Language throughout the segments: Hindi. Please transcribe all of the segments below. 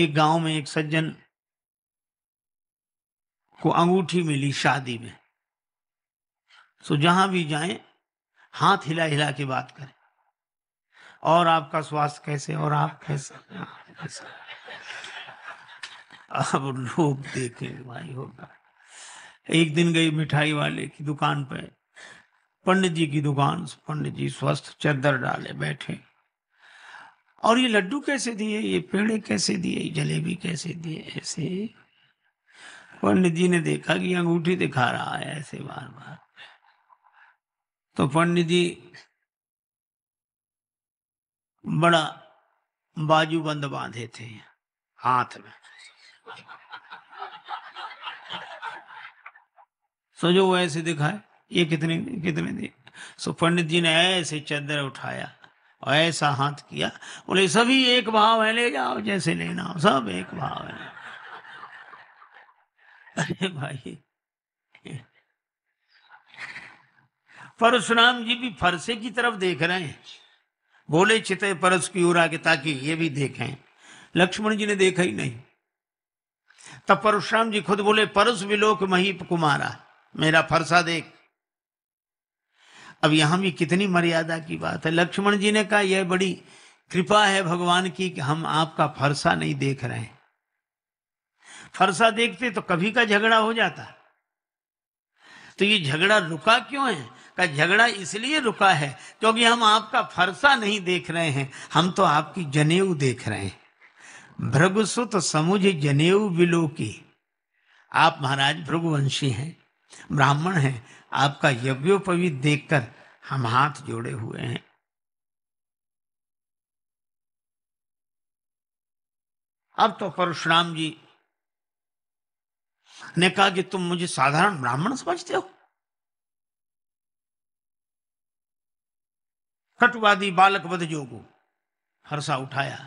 एक गांव में एक सज्जन को अंगूठी मिली शादी में तो जहां भी जाएं हाथ हिला हिला के बात करें और आपका स्वास्थ्य कैसे और आप कैसे, अब लोग देखें भाई होगा एक दिन गई मिठाई वाले की दुकान पे पंडित जी की दुकान पंडित जी स्वस्थ चादर डाले बैठे और ये लड्डू कैसे दिए ये पेड़े कैसे दिए जलेबी कैसे दिए ऐसे पंडित जी ने देखा कि अंगूठी दिखा रहा है ऐसे बार बार तो पंडित जी बड़ा बाजू बंद बांधे थे हाथ में सो तो जो वो ऐसे दिखाए ये कितने कितने दिए सो तो पंडित जी ने ऐसे चदर उठाया और ऐसा हाथ किया बोले सभी एक भाव है ले जाओ जैसे लेना हो सब एक भाव है अरे भाई परशुराम जी भी फरसे की तरफ देख रहे हैं बोले चिते परस की ओर आगे ताकि ये भी देखें लक्ष्मण जी ने देखा ही नहीं तब परशुराम जी खुद बोले परस विलोक महीप कुमारा मेरा फरसा देख अब यहां भी कितनी मर्यादा की बात है लक्ष्मण जी ने कहा यह बड़ी कृपा है भगवान की कि हम आपका फरसा नहीं देख रहे फरसा देखते तो कभी का झगड़ा हो जाता तो ये झगड़ा रुका क्यों है का झगड़ा इसलिए रुका है क्योंकि हम आपका फरसा नहीं देख रहे हैं हम तो आपकी जनेऊ देख रहे हैं भृगुसुत समुझ जनेऊ बिलो की आप महाराज भृगुवंशी हैं ब्राह्मण हैं आपका यज्ञोपवीत देखकर हम हाथ जोड़े हुए हैं अब तो परशुराम जी ने कहा कि तुम मुझे साधारण ब्राह्मण समझते हो कटवादी बालक वध जोगो हर्षा उठाया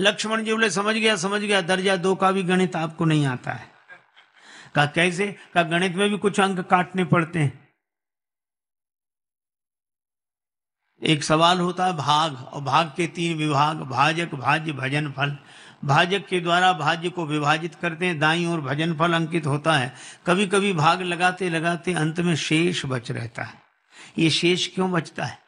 लक्ष्मण जी बोले समझ गया समझ गया दर्जा दो का भी गणित आपको नहीं आता है कहा कैसे कहा गणित में भी कुछ अंक काटने पड़ते हैं एक सवाल होता है भाग और भाग के तीन विभाग भाजक भाज्य भजन फल भाजक के द्वारा भाज्य को विभाजित करते हैं दाई और भजन फल अंकित होता है कभी कभी भाग लगाते लगाते अंत में शेष बच रहता है ये शेष क्यों बचता है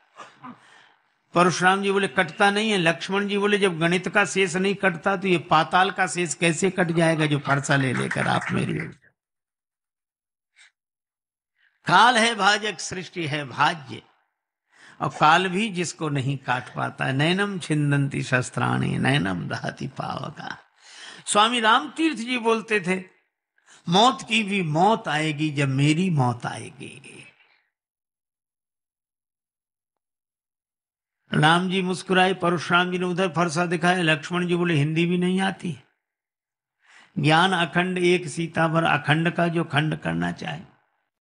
परशुराम जी बोले कटता नहीं है लक्ष्मण जी बोले जब गणित का शेष नहीं कटता तो ये पाताल का शेष कैसे कट जाएगा जो फरसा ले लेकर आप मेरी काल है भाजक सृष्टि है भाज्य और काल भी जिसको नहीं काट पाता है नैनम छिंदंती शस्त्राणी नैनम दहाती पावका स्वामी राम तीर्थ जी बोलते थे मौत की भी मौत आएगी जब मेरी मौत आएगी राम जी मुस्कुराए परशुराम जी ने उधर फरसा दिखाया लक्ष्मण जी बोले हिंदी भी नहीं आती ज्ञान अखंड एक सीता पर अखंड का जो खंड करना चाहे